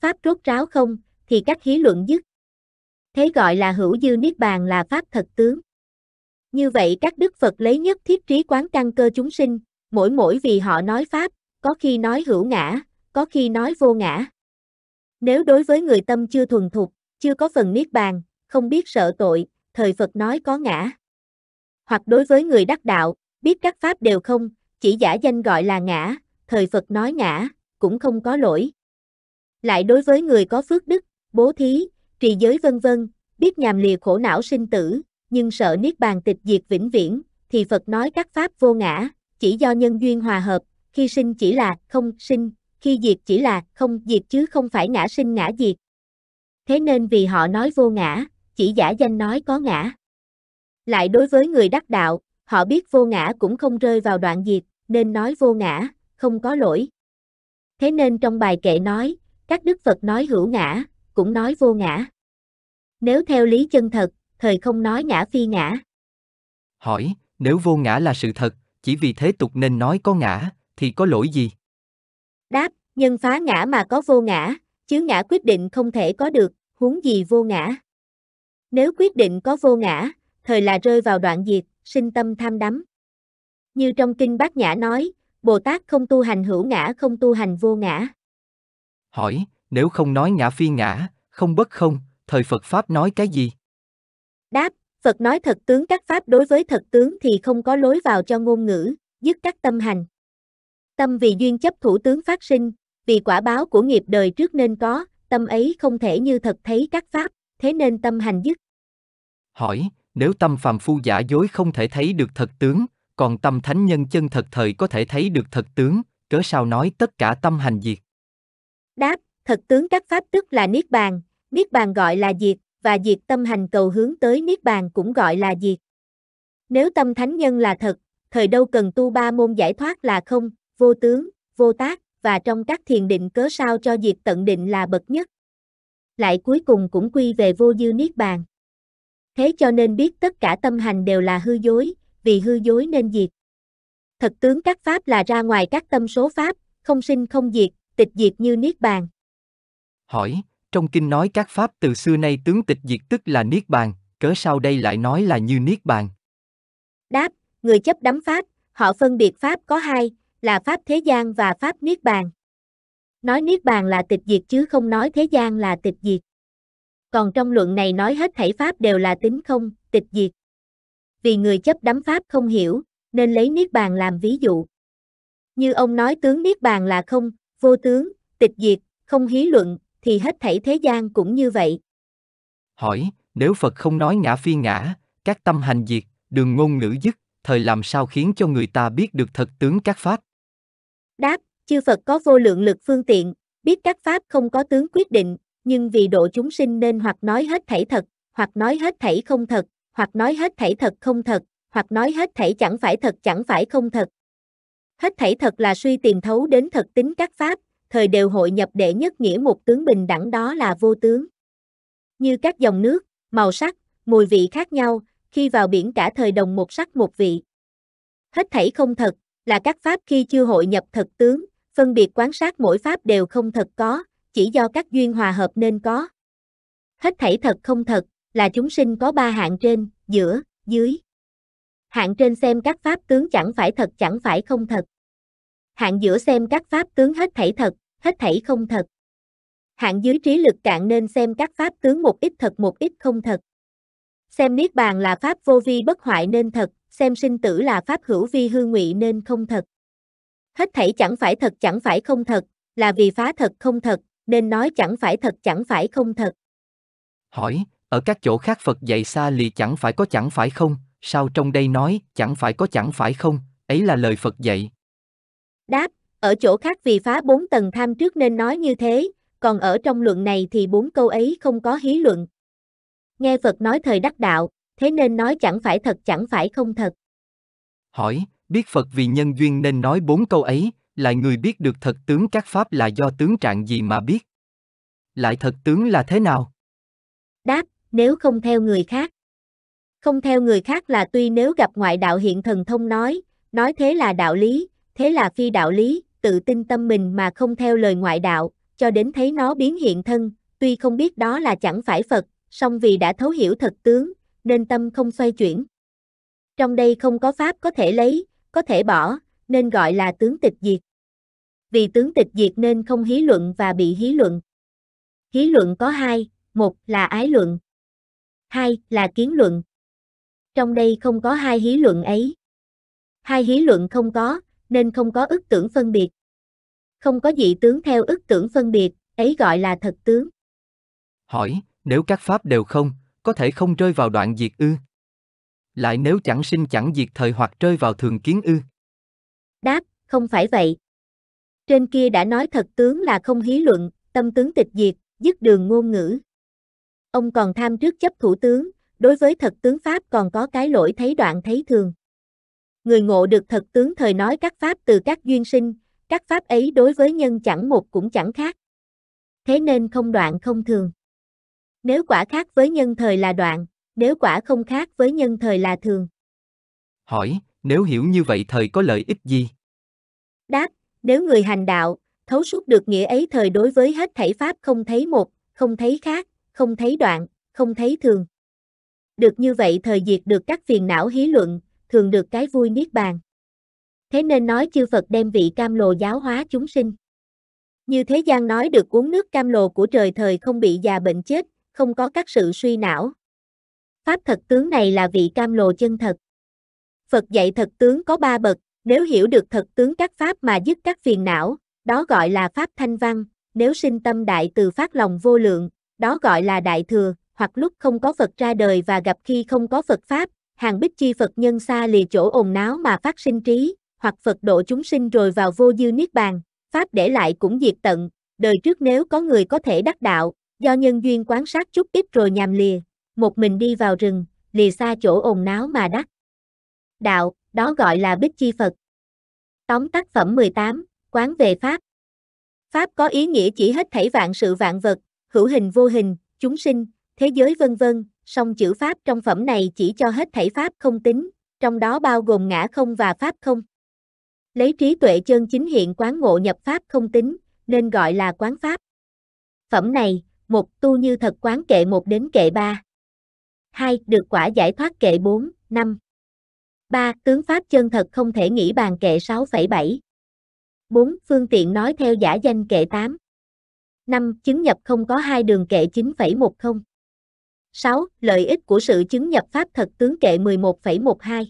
pháp rốt ráo không, thì các hí luận dứt. Thế gọi là hữu dư niết bàn là pháp thật tướng. Như vậy các đức Phật lấy nhất thiết trí quán căn cơ chúng sinh, mỗi mỗi vì họ nói pháp, có khi nói hữu ngã, có khi nói vô ngã. Nếu đối với người tâm chưa thuần thục, chưa có phần niết bàn, không biết sợ tội, thời Phật nói có ngã. Hoặc đối với người đắc đạo, biết các pháp đều không, chỉ giả danh gọi là ngã, thời Phật nói ngã, cũng không có lỗi lại đối với người có phước đức, bố thí, trì giới vân vân, biết nhàm lìa khổ não sinh tử, nhưng sợ niết bàn tịch diệt vĩnh viễn, thì Phật nói các pháp vô ngã, chỉ do nhân duyên hòa hợp, khi sinh chỉ là không sinh, khi diệt chỉ là không diệt chứ không phải ngã sinh ngã diệt. Thế nên vì họ nói vô ngã, chỉ giả danh nói có ngã. Lại đối với người đắc đạo, họ biết vô ngã cũng không rơi vào đoạn diệt, nên nói vô ngã, không có lỗi. Thế nên trong bài kệ nói, các đức Phật nói hữu ngã, cũng nói vô ngã. Nếu theo lý chân thật, thời không nói ngã phi ngã. Hỏi, nếu vô ngã là sự thật, chỉ vì thế tục nên nói có ngã, thì có lỗi gì? Đáp, nhân phá ngã mà có vô ngã, chứ ngã quyết định không thể có được, huống gì vô ngã. Nếu quyết định có vô ngã, thời là rơi vào đoạn diệt, sinh tâm tham đắm. Như trong kinh Bát Nhã nói, Bồ Tát không tu hành hữu ngã không tu hành vô ngã hỏi, nếu không nói ngã phi ngã, không bất không, thời Phật Pháp nói cái gì? Đáp, Phật nói thật tướng các Pháp đối với thật tướng thì không có lối vào cho ngôn ngữ, dứt các tâm hành. Tâm vì duyên chấp thủ tướng phát sinh, vì quả báo của nghiệp đời trước nên có, tâm ấy không thể như thật thấy các Pháp, thế nên tâm hành dứt. Hỏi, nếu tâm phàm phu giả dối không thể thấy được thật tướng, còn tâm thánh nhân chân thật thời có thể thấy được thật tướng, cớ sao nói tất cả tâm hành diệt? Đáp, thật tướng các pháp tức là Niết Bàn, Niết Bàn gọi là diệt, và diệt tâm hành cầu hướng tới Niết Bàn cũng gọi là diệt. Nếu tâm thánh nhân là thật, thời đâu cần tu ba môn giải thoát là không, vô tướng, vô tác, và trong các thiền định cớ sao cho diệt tận định là bậc nhất. Lại cuối cùng cũng quy về vô dư Niết Bàn. Thế cho nên biết tất cả tâm hành đều là hư dối, vì hư dối nên diệt. Thật tướng các pháp là ra ngoài các tâm số pháp, không sinh không diệt, tịch diệt như niết bàn. Hỏi, trong kinh nói các pháp từ xưa nay tướng tịch diệt tức là niết bàn, cớ sao đây lại nói là như niết bàn? Đáp, người chấp đắm pháp, họ phân biệt pháp có hai, là pháp thế gian và pháp niết bàn. Nói niết bàn là tịch diệt chứ không nói thế gian là tịch diệt. Còn trong luận này nói hết thảy pháp đều là tính không, tịch diệt. Vì người chấp đắm pháp không hiểu, nên lấy niết bàn làm ví dụ. Như ông nói tướng niết bàn là không, vô tướng, tịch diệt, không hí luận, thì hết thảy thế gian cũng như vậy. Hỏi, nếu Phật không nói ngã phi ngã, các tâm hành diệt, đường ngôn ngữ dứt, thời làm sao khiến cho người ta biết được thật tướng các pháp? Đáp, chư Phật có vô lượng lực phương tiện, biết các pháp không có tướng quyết định, nhưng vì độ chúng sinh nên hoặc nói hết thảy thật, hoặc nói hết thảy không thật, hoặc nói hết thảy thật không thật, hoặc nói hết thảy chẳng phải thật chẳng phải không thật. Hết thảy thật là suy tiền thấu đến thật tính các pháp, thời đều hội nhập đệ nhất nghĩa một tướng bình đẳng đó là vô tướng. Như các dòng nước, màu sắc, mùi vị khác nhau, khi vào biển cả thời đồng một sắc một vị. Hết thảy không thật, là các pháp khi chưa hội nhập thật tướng, phân biệt quán sát mỗi pháp đều không thật có, chỉ do các duyên hòa hợp nên có. Hết thảy thật không thật, là chúng sinh có ba hạng trên, giữa, dưới hạng trên xem các pháp tướng chẳng phải thật chẳng phải không thật. Hạng giữa xem các pháp tướng hết thảy thật, hết thảy không thật. Hạng dưới trí lực cạn nên xem các pháp tướng một ít thật một ít không thật. Xem niết bàn là pháp vô vi bất hoại nên thật, xem sinh tử là pháp hữu vi hư ngụy nên không thật. Hết thảy chẳng phải thật chẳng phải không thật, là vì phá thật không thật, nên nói chẳng phải thật chẳng phải không thật. Hỏi, ở các chỗ khác Phật dạy xa lì chẳng phải có chẳng phải không, sao trong đây nói, chẳng phải có chẳng phải không, ấy là lời Phật dạy. Đáp, ở chỗ khác vì phá bốn tầng tham trước nên nói như thế, còn ở trong luận này thì bốn câu ấy không có hí luận. Nghe Phật nói thời đắc đạo, thế nên nói chẳng phải thật chẳng phải không thật. Hỏi, biết Phật vì nhân duyên nên nói bốn câu ấy, lại người biết được thật tướng các pháp là do tướng trạng gì mà biết? Lại thật tướng là thế nào? Đáp, nếu không theo người khác. Không theo người khác là tuy nếu gặp ngoại đạo hiện thần thông nói, nói thế là đạo lý, thế là phi đạo lý, tự tin tâm mình mà không theo lời ngoại đạo, cho đến thấy nó biến hiện thân, tuy không biết đó là chẳng phải Phật, song vì đã thấu hiểu thật tướng, nên tâm không xoay chuyển. Trong đây không có pháp có thể lấy, có thể bỏ, nên gọi là tướng tịch diệt. Vì tướng tịch diệt nên không hí luận và bị hí luận. Hí luận có hai, một là ái luận, hai là kiến luận trong đây không có hai hí luận ấy. Hai hí luận không có, nên không có ức tưởng phân biệt. Không có dị tướng theo ức tưởng phân biệt, ấy gọi là thật tướng. Hỏi, nếu các pháp đều không, có thể không rơi vào đoạn diệt ư? Lại nếu chẳng sinh chẳng diệt thời hoặc rơi vào thường kiến ư? Đáp, không phải vậy. Trên kia đã nói thật tướng là không hí luận, tâm tướng tịch diệt, dứt đường ngôn ngữ. Ông còn tham trước chấp thủ tướng, đối với thật tướng Pháp còn có cái lỗi thấy đoạn thấy thường. Người ngộ được thật tướng thời nói các Pháp từ các duyên sinh, các Pháp ấy đối với nhân chẳng một cũng chẳng khác. Thế nên không đoạn không thường. Nếu quả khác với nhân thời là đoạn, nếu quả không khác với nhân thời là thường. Hỏi, nếu hiểu như vậy thời có lợi ích gì? Đáp, nếu người hành đạo, thấu suốt được nghĩa ấy thời đối với hết thảy pháp không thấy một, không thấy khác, không thấy đoạn, không thấy thường được như vậy thời diệt được các phiền não hí luận, thường được cái vui niết bàn. Thế nên nói chư Phật đem vị cam lồ giáo hóa chúng sinh. Như thế gian nói được uống nước cam lồ của trời thời không bị già bệnh chết, không có các sự suy não. Pháp thật tướng này là vị cam lồ chân thật. Phật dạy thật tướng có ba bậc, nếu hiểu được thật tướng các pháp mà dứt các phiền não, đó gọi là pháp thanh văn, nếu sinh tâm đại từ phát lòng vô lượng, đó gọi là đại thừa, hoặc lúc không có Phật ra đời và gặp khi không có Phật Pháp, hàng bích chi Phật nhân xa lìa chỗ ồn náo mà phát sinh trí, hoặc Phật độ chúng sinh rồi vào vô dư niết bàn, Pháp để lại cũng diệt tận, đời trước nếu có người có thể đắc đạo, do nhân duyên quán sát chút ít rồi nhàm lìa, một mình đi vào rừng, lìa xa chỗ ồn náo mà đắc. Đạo, đó gọi là bích chi Phật. Tóm tác phẩm 18, Quán về Pháp Pháp có ý nghĩa chỉ hết thảy vạn sự vạn vật, hữu hình vô hình, chúng sinh, thế giới vân vân, song chữ pháp trong phẩm này chỉ cho hết thảy pháp không tính, trong đó bao gồm ngã không và pháp không. Lấy trí tuệ chân chính hiện quán ngộ nhập pháp không tính, nên gọi là quán pháp. Phẩm này, một tu như thật quán kệ 1 đến kệ 3. 2. Được quả giải thoát kệ 4, 5. 3. Tướng pháp chân thật không thể nghĩ bàn kệ 6,7. 4. Phương tiện nói theo giả danh kệ 8. 5. Chứng nhập không có hai đường kệ 9,10. 6. Lợi ích của sự chứng nhập pháp thật tướng kệ 11,12